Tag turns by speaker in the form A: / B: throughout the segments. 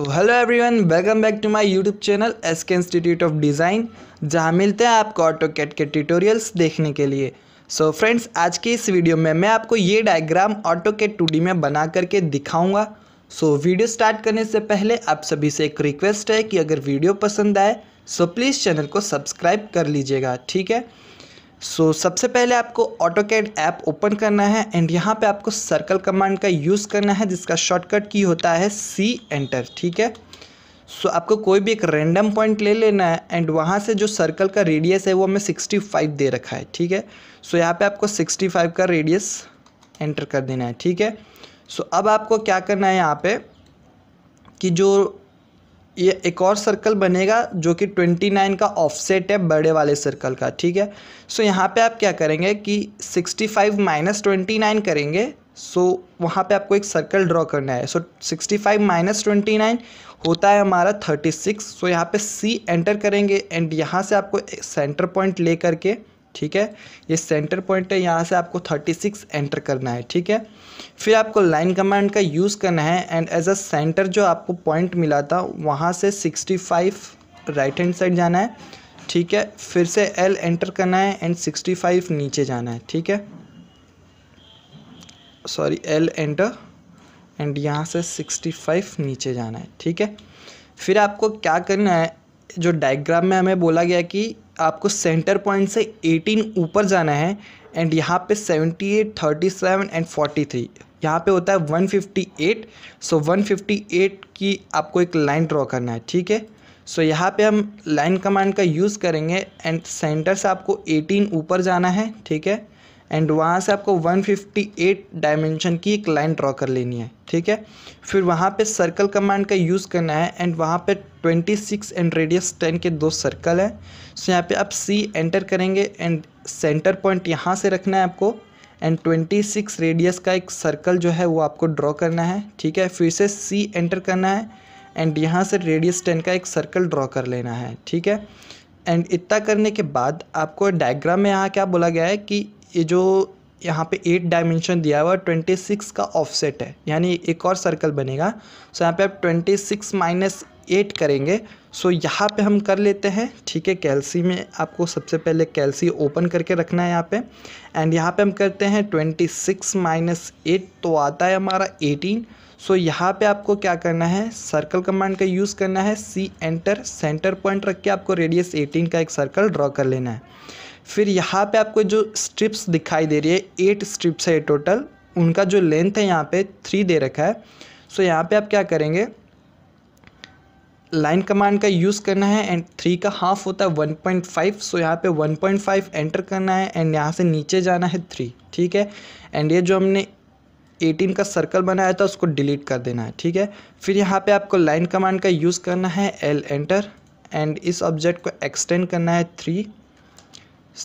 A: so hello everyone welcome back to my YouTube channel S K institute of design जहां मिलते हैं आपको auto cat के tutorials देखने के लिए सो so फ्रेंड्स आज की इस वीडियो में मैं आपको ये डायग्राम ऑटो कैट टू में बना करके दिखाऊंगा सो so, वीडियो स्टार्ट करने से पहले आप सभी से एक रिक्वेस्ट है कि अगर वीडियो पसंद आए सो so प्लीज़ चैनल को सब्सक्राइब कर लीजिएगा ठीक है सो so, सबसे पहले आपको ऑटो कैड ऐप ओपन करना है एंड यहाँ पे आपको सर्कल कमांड का यूज़ करना है जिसका शॉर्टकट की होता है सी एंटर ठीक है सो so, आपको कोई भी एक रैंडम पॉइंट ले लेना है एंड वहाँ से जो सर्कल का रेडियस है वो हमें 65 दे रखा है ठीक है सो so, यहाँ पे आपको 65 का रेडियस एंटर कर देना है ठीक है सो so, अब आपको क्या करना है यहाँ पर कि जो ये एक और सर्कल बनेगा जो कि ट्वेंटी नाइन का ऑफसेट है बड़े वाले सर्कल का ठीक है सो so, यहाँ पे आप क्या करेंगे कि sixty five minus twenty nine करेंगे सो so, वहाँ पे आपको एक सर्कल ड्रॉ करना है so sixty five minus twenty nine होता है हमारा थर्टी सिक्स सो यहाँ पे सी एंटर करेंगे एंड यहाँ से आपको सेंटर पॉइंट ले करके ठीक है ये सेंटर पॉइंट है यहाँ से आपको 36 एंटर करना है ठीक है फिर आपको लाइन कमांड का यूज़ करना है एंड एज अ सेंटर जो आपको पॉइंट मिला था वहाँ से 65 राइट हैंड साइड जाना है ठीक है फिर से एल एंटर करना है एंड 65 नीचे जाना है ठीक है सॉरी एल एंटर एंड यहाँ से 65 नीचे जाना है ठीक है फिर आपको क्या करना है जो डायग्राम में हमें बोला गया कि आपको सेंटर पॉइंट से 18 ऊपर जाना है एंड यहाँ पे 78, 37 एंड 43 यहाँ पर होता है 158 सो so 158 की आपको एक लाइन ड्रॉ करना है ठीक है सो यहाँ पे हम लाइन कमांड का यूज़ करेंगे एंड सेंटर से आपको 18 ऊपर जाना है ठीक है एंड वहाँ से आपको 158 डायमेंशन की एक लाइन ड्रॉ कर लेनी है ठीक है फिर वहाँ पे सर्कल कमांड का यूज़ करना है एंड वहाँ पे twenty six and radius ten के दो सर्कल हैं सो यहाँ पे आप सी एंटर करेंगे एंड सेंटर पॉइंट यहाँ से रखना है आपको एंड ट्वेंटी सिक्स रेडियस का एक सर्कल जो है वो आपको ड्रॉ करना है ठीक है फिर से सी एंटर करना है एंड यहाँ से रेडियस टेन का एक सर्कल ड्रॉ कर लेना है ठीक है एंड इतना करने के बाद आपको डायग्राम में यहाँ क्या बोला गया है कि ये जो यहाँ पे एट डायमेंशन दिया हुआ ट्वेंटी सिक्स का ऑफसेट है यानी एक और सर्कल बनेगा सो so यहाँ पे आप ट्वेंटी सिक्स माइनस एट करेंगे सो यहाँ पे हम कर लेते हैं ठीक है कैलसी में आपको सबसे पहले कैलसी ओपन करके रखना है यहाँ पे एंड यहाँ पे हम करते हैं ट्वेंटी सिक्स माइनस एट तो आता है हमारा एटीन सो यहाँ पे आपको क्या करना है सर्कल कमांड का यूज़ करना है सी एंटर सेंटर पॉइंट रख के आपको रेडियस एटीन का एक सर्कल ड्रॉ कर लेना है फिर यहाँ पर आपको जो स्ट्रिप्स दिखाई दे रही है एट स्ट्रिप्स है टोटल उनका जो लेंथ है यहाँ पर थ्री दे रखा है सो यहाँ पे आप क्या करेंगे लाइन कमांड का यूज़ करना है एंड थ्री का हाफ होता है वन पॉइंट फाइव सो यहाँ पे वन पॉइंट फाइव एंटर करना है एंड यहाँ से नीचे जाना है थ्री ठीक है एंड ये जो हमने एटीन का सर्कल बनाया था उसको डिलीट कर देना है ठीक है फिर यहाँ पे आपको लाइन कमांड का यूज़ करना है एल एंटर एंड इस ऑब्जेक्ट को एक्सटेंड करना है थ्री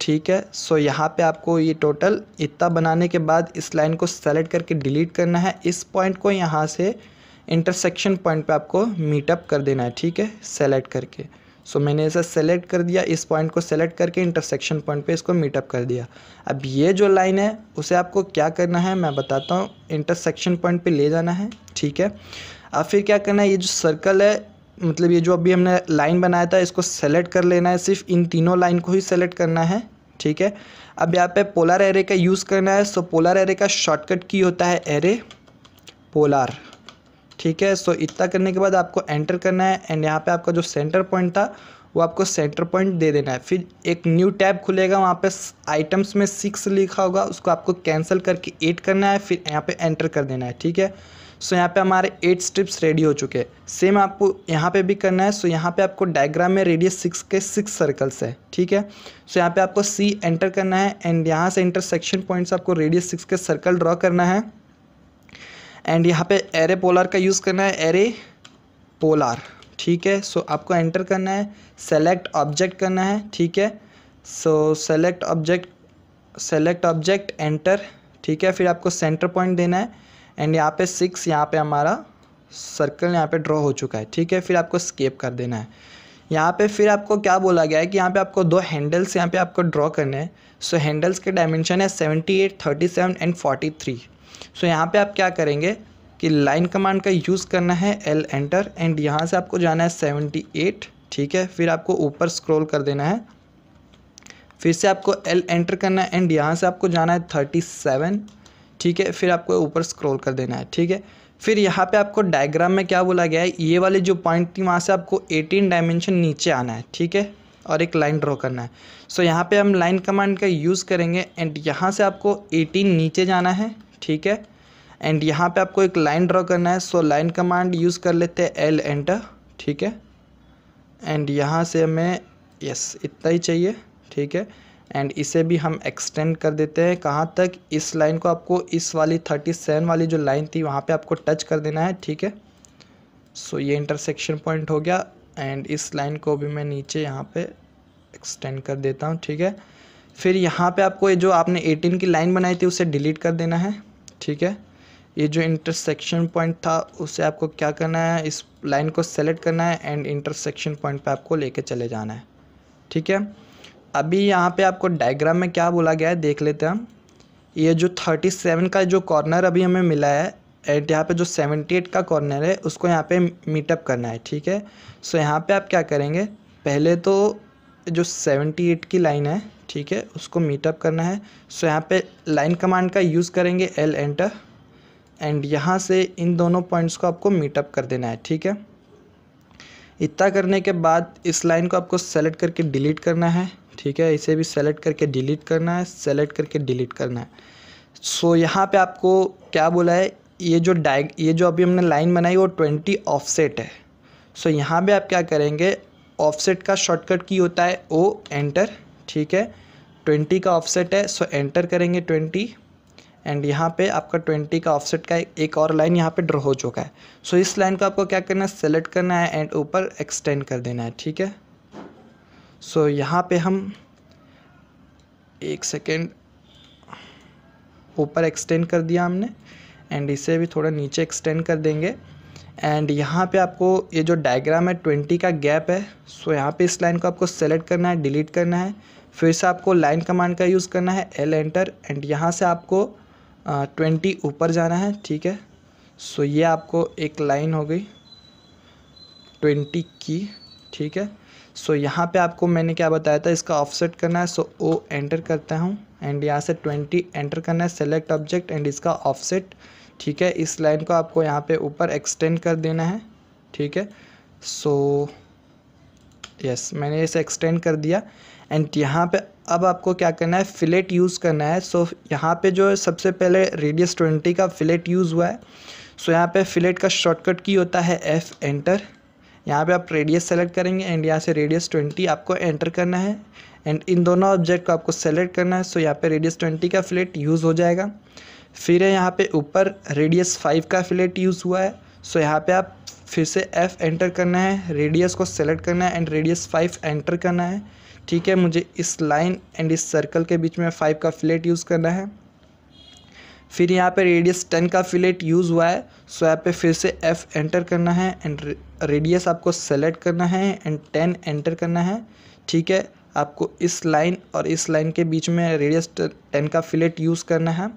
A: ठीक है सो यहाँ पे आपको ये टोटल इतना बनाने के बाद इस लाइन को सेलेक्ट करके डिलीट करना है इस पॉइंट को यहाँ से इंटरसेक्शन पॉइंट पे आपको मीटअप कर देना है ठीक है सेलेक्ट करके सो so, मैंने इसे सेलेक्ट कर दिया इस पॉइंट को सेलेक्ट करके इंटरसेक्शन पॉइंट पे इसको मीटअप कर दिया अब ये जो लाइन है उसे आपको क्या करना है मैं बताता हूँ इंटरसेक्शन पॉइंट पे ले जाना है ठीक है अब फिर क्या करना है ये जो सर्कल है मतलब ये जो अभी हमने लाइन बनाया था इसको सेलेक्ट कर लेना है सिर्फ इन तीनों लाइन को ही सेलेक्ट करना है ठीक है अब यहाँ पर पोलर एरे का यूज़ करना है सो पोलर एरे का शॉर्टकट की होता है एरे पोलार ठीक है सो इतना करने के बाद आपको एंटर करना है एंड यहाँ पे आपका जो सेंटर पॉइंट था वो आपको सेंटर पॉइंट दे देना है फिर एक न्यू टैब खुलेगा वहाँ पे आइटम्स में सिक्स लिखा होगा उसको आपको कैंसिल करके एट करना है फिर यहाँ पे एंटर कर देना है ठीक है सो यहाँ पे हमारे एट स्ट्रिप्स रेडी हो चुके हैं सेम आपको यहाँ पे भी करना है सो यहाँ पे आपको डायग्राम में रेडियस सिक्स के सिक्स सर्कल्स है ठीक है सो यहाँ पे आपको सी एंटर करना है एंड यहाँ से इंटरसेक्शन पॉइंट्स आपको रेडियस सिक्स के सर्कल ड्रॉ करना है एंड यहाँ पे एरे पोलार का यूज़ करना है एरे पोलार ठीक है सो so, आपको एंटर करना है सेलेक्ट ऑब्जेक्ट करना है ठीक है so select object select object enter ठीक है फिर आपको सेंटर पॉइंट देना है एंड यहाँ पे सिक्स यहाँ पे हमारा सर्कल यहाँ पे ड्रॉ हो चुका है ठीक है फिर आपको स्केप कर देना है यहाँ पे फिर आपको क्या बोला गया है कि यहाँ पे आपको दो हैंडल्स यहाँ पे आपको ड्रॉ करने हैं सो हैंडल्स के डायमेंशन है seventy eight thirty seven and forty three so यहाँ पे आप क्या करेंगे कि लाइन कमांड का यूज़ करना है एल एंटर एंड यहाँ से आपको जाना है सेवेंटी एट ठीक है फिर आपको ऊपर स्क्रॉल कर देना है फिर से आपको एल एंटर करना है एंड यहाँ से आपको जाना है थर्टी सेवन ठीक है फिर आपको ऊपर स्क्रॉल कर देना है ठीक है फिर यहाँ पे आपको डायग्राम में क्या बोला गया है ये वाले जो पॉइंट थी वहाँ से आपको एटीन डायमेंशन नीचे आना है ठीक है और एक लाइन ड्रॉ करना है सो so, यहाँ पे हम लाइन कमांड का यूज़ करेंगे एंड यहाँ से आपको एटीन नीचे जाना है ठीक है एंड यहाँ पे आपको एक लाइन ड्रॉ करना है सो लाइन कमांड यूज़ कर लेते हैं एल एंटर ठीक है एंड यहाँ से हमें यस इतना ही चाहिए ठीक है एंड इसे भी हम एक्सटेंड कर देते हैं कहाँ तक इस लाइन को आपको इस वाली थर्टी सेवन वाली जो लाइन थी वहाँ पे आपको टच कर देना है ठीक है सो ये इंटरसेक्शन पॉइंट हो गया एंड इस लाइन को भी मैं नीचे यहाँ पे एक्सटेंड कर देता हूँ ठीक है फिर यहाँ पे आपको ये जो आपने 18 की लाइन बनाई थी उसे डिलीट कर देना है ठीक है ये जो इंटरसेक्शन पॉइंट था उसे आपको क्या करना है इस लाइन को सेलेक्ट करना है एंड इंटरसेक्शन पॉइंट पे आपको लेके चले जाना है ठीक है अभी यहाँ पे आपको डायग्राम में क्या बोला गया है देख लेते हैं हम ये जो थर्टी सेवन का जो कॉर्नर अभी हमें मिला है एंड यहाँ पे जो सेवेंटी एट का कॉर्नर है उसको यहाँ पे मीटअप करना है ठीक है सो यहाँ पे आप क्या करेंगे पहले तो जो सेवेंटी एट की लाइन है ठीक है उसको मीटअप करना है सो यहाँ पे लाइन कमांड का यूज़ करेंगे एल एंटर एंड यहाँ से इन दोनों पॉइंट्स को आपको मीटअप कर देना है ठीक है इतना करने के बाद इस लाइन को आपको सेलेक्ट करके डिलीट करना है ठीक है इसे भी सेलेक्ट करके डिलीट करना है सेलेक्ट करके डिलीट करना है सो so, यहाँ पे आपको क्या बोला है ये जो डाय ये जो अभी हमने लाइन बनाई वो ट्वेंटी ऑफसेट है सो so, यहाँ पे आप क्या करेंगे ऑफसेट का शॉर्टकट की होता है ओ एंटर ठीक है ट्वेंटी का ऑफसेट है सो एंटर करेंगे ट्वेंटी एंड यहाँ पे आपका ट्वेंटी का ऑफसेट का एक और लाइन यहाँ पे ड्रॉ हो चुका है सो so, इस लाइन को आपको क्या करना है सेलेक्ट करना है एंड ऊपर एक्सटेंड कर देना है ठीक है सो so, यहाँ पे हम एक सेकेंड ऊपर एक्सटेंड कर दिया हमने एंड इसे भी थोड़ा नीचे एक्सटेंड कर देंगे एंड यहाँ पे आपको ये जो डायग्राम है ट्वेंटी का गैप है सो so यहाँ पे इस लाइन को आपको सेलेक्ट करना है डिलीट करना है फिर से आपको लाइन कमांड का यूज़ करना है एल एंटर एंड यहाँ से आपको ट्वेंटी ऊपर जाना है ठीक है सो ये आपको एक लाइन हो गई ट्वेंटी की ठीक है सो यहाँ पे आपको मैंने क्या बताया था इसका ऑफसेट करना है सो ओ एंटर करता हूँ एंड यहाँ से ट्वेंटी एंटर करना है सेलेक्ट ऑब्जेक्ट एंड इसका ऑफसेट ठीक है इस लाइन को आपको यहाँ पे ऊपर एक्सटेंड कर देना है ठीक है सो so, यस yes, मैंने इसे एक्सटेंड कर दिया एंड यहाँ पे अब आपको क्या करना है फिलेट यूज़ करना है सो so, यहाँ पे जो है सबसे पहले रेडियस ट्वेंटी का फिलेट यूज़ हुआ है सो so, यहाँ पे फिलेट का शॉर्टकट की होता है एफ़ एंटर यहाँ पे आप रेडियस सेलेक्ट करेंगे एंड यहाँ से रेडियस ट्वेंटी आपको एंटर करना है एंड इन दोनों ऑब्जेक्ट को आपको सेलेक्ट करना है सो so, यहाँ पर रेडियस ट्वेंटी का फिलेट यूज़ हो जाएगा फिर है यहाँ पर ऊपर रेडियस फाइव का फिलेट यूज़ हुआ है सो so, यहाँ पर आप फिर से एफ़ एंटर करना है रेडियस को सेलेक्ट करना है एंड रेडियस फाइव एंटर करना है ठीक है मुझे इस लाइन एंड इस सर्कल के बीच में फाइव का फिलेट यूज़ करना है फिर यहाँ पे रेडियस टेन का फिलेट यूज़ हुआ है सो यहाँ पे फिर से एफ़ एंटर करना है एंड रेडियस आपको सेलेक्ट करना है एंड टेन एंटर करना है ठीक है आपको इस लाइन और इस लाइन के बीच में रेडियस टेन का फिलेट यूज़ करना है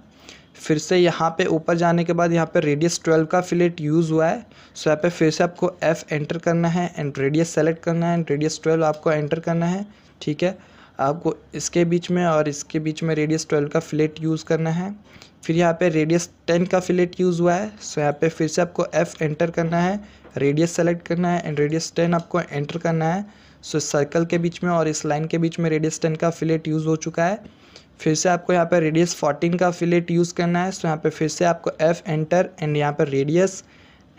A: फिर से यहाँ पे ऊपर जाने के बाद यहाँ पे रेडियस ट्वेल्व का फिलेट यूज़ हुआ है सो यहाँ पे फिर से आपको एफ़ एंटर करना है एंड रेडियस सेलेक्ट करना है एंड रेडियस ट्वेल्व आपको एंटर करना है ठीक है आपको इसके बीच में और इसके बीच में रेडियस ट्वेल्व का फिलेट यूज़ करना है फिर यहाँ पे रेडियस टेन का फिलेट यूज़ हुआ है सो यहाँ पे फिर से आपको एफ़ एंटर करना है रेडियस सेलेक्ट करना है एंड रेडियस टेन आपको एंटर करना है सो इस सर्कल के बीच में और इस लाइन के बीच में रेडियस टेन का फिलेट यूज़ हो चुका है फिर से आपको यहाँ पर रेडियस फोर्टीन का फिलेट यूज़ करना है सो यहाँ पर फिर से आपको एफ़ एंटर एंड यहाँ पर रेडियस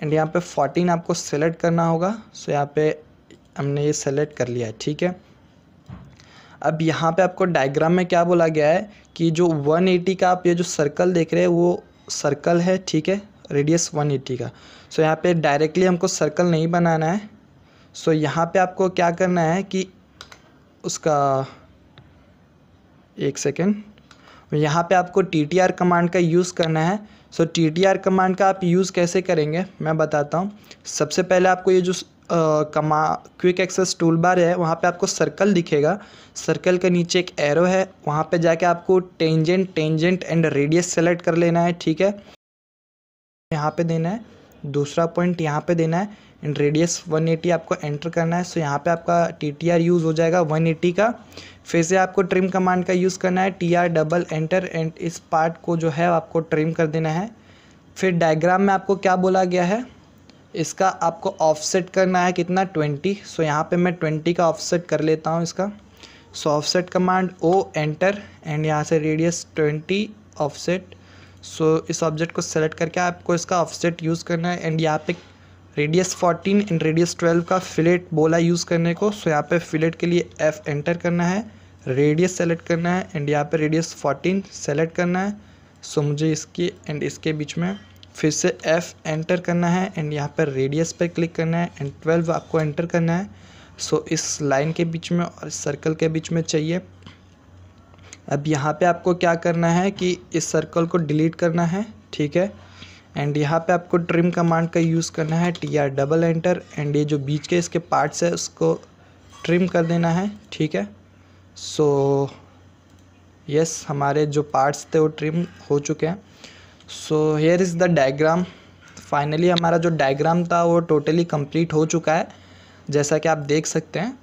A: एंड यहाँ पर फोर्टीन आपको सेलेक्ट करना होगा सो यहाँ पर हमने ये सेलेक्ट कर लिया है ठीक है अब यहाँ पे आपको डायग्राम में क्या बोला गया है कि जो 180 का आप ये जो सर्कल देख रहे हैं वो सर्कल है ठीक है रेडियस 180 का सो यहाँ पे डायरेक्टली हमको सर्कल नहीं बनाना है सो यहाँ पे आपको क्या करना है कि उसका एक सेकेंड यहाँ पे आपको टी टी आर कमांड का यूज़ करना है so T T R command का आप यूज़ कैसे करेंगे मैं बताता हूँ सबसे पहले आपको ये जो कमा क्विक एक्सेस टूल बार है वहाँ पे आपको सर्कल दिखेगा सर्कल के नीचे एक एरो है वहाँ पे जाके आपको tangent tangent and radius select कर लेना है ठीक है यहाँ पे देना है दूसरा पॉइंट यहाँ पे देना है एंड रेडियस 180 आपको एंटर करना है सो यहाँ पे आपका टी टी आर यूज़ हो जाएगा 180 का फिर से आपको ट्रिम कमांड का यूज़ करना है T R double enter and इस पार्ट को जो है आपको ट्रिम कर देना है फिर डायग्राम में आपको क्या बोला गया है इसका आपको ऑफसेट करना है कितना ट्वेंटी सो यहाँ पे मैं ट्वेंटी का ऑफसेट कर लेता हूँ इसका so offset command O enter and यहाँ से रेडियस ट्वेंटी ऑफसेट सो इस ऑब्जेक्ट को सेलेक्ट करके आपको इसका ऑफसेट यूज़ करना है एंड यहाँ पे रेडियस 14 एंड रेडियस 12 का फिलेट बोला यूज़ करने को सो so, यहाँ पे फिलेट के लिए एफ एंटर करना है रेडियस सेलेक्ट करना है एंड यहाँ पे रेडियस 14 सेलेक्ट करना है सो so, मुझे इसके एंड इसके बीच में फिर से एफ़ एंटर करना है एंड यहाँ पर रेडियस पर क्लिक करना है एंड ट्वेल्व आपको एंटर करना है सो so, इस लाइन के बीच में और सर्कल के बीच में चाहिए अब यहाँ पे आपको क्या करना है कि इस सर्कल को डिलीट करना है ठीक है एंड यहाँ पे आपको ट्रिम कमांड का यूज़ करना है T R double enter and ये जो बीच के इसके पार्ट्स है उसको ट्रिम कर देना है ठीक है सो so, यस हमारे जो पार्ट्स थे वो ट्रिम हो चुके हैं so here is the diagram finally हमारा जो डायग्राम था वो टोटली कंप्लीट हो चुका है जैसा कि आप देख सकते हैं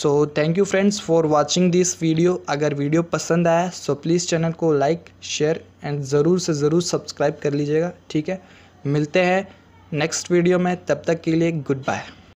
A: so thank you friends for watching this video अगर वीडियो पसंद आया सो प्लीज़ चैनल को लाइक शेयर एंड ज़रूर से ज़रूर सब्सक्राइब कर लीजिएगा ठीक है मिलते हैं नेक्स्ट वीडियो में तब तक के लिए गुड बाय